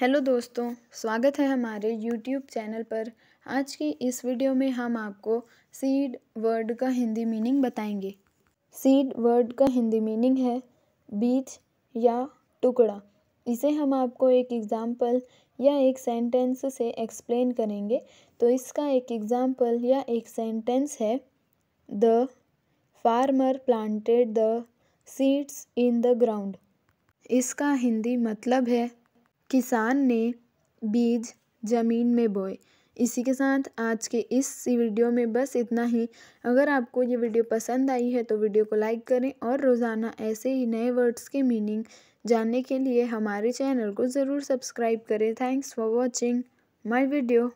hello दोस्तों स्वागत है हमारे यूट्यूब चैनल पर आज की इस वीडियो में हम आपको सीड वर्ड का हिंदी मीनिंग बताएंगे सीड वर्ड का हिंदी मीनिंग है बीज या टुकड़ा इसे हम आपको एक एग्ज़ाम्पल या एक सेंटेंस से एक्सप्लेन करेंगे तो इसका एक एग्ज़ाम्पल या एक सेंटेंस है the farmer planted the seeds in the ground इसका हिंदी मतलब है किसान ने बीज ज़मीन में बोए इसी के साथ आज के इस वीडियो में बस इतना ही अगर आपको ये वीडियो पसंद आई है तो वीडियो को लाइक करें और रोज़ाना ऐसे ही नए वर्ड्स के मीनिंग जानने के लिए हमारे चैनल को ज़रूर सब्सक्राइब करें thanks for watching my video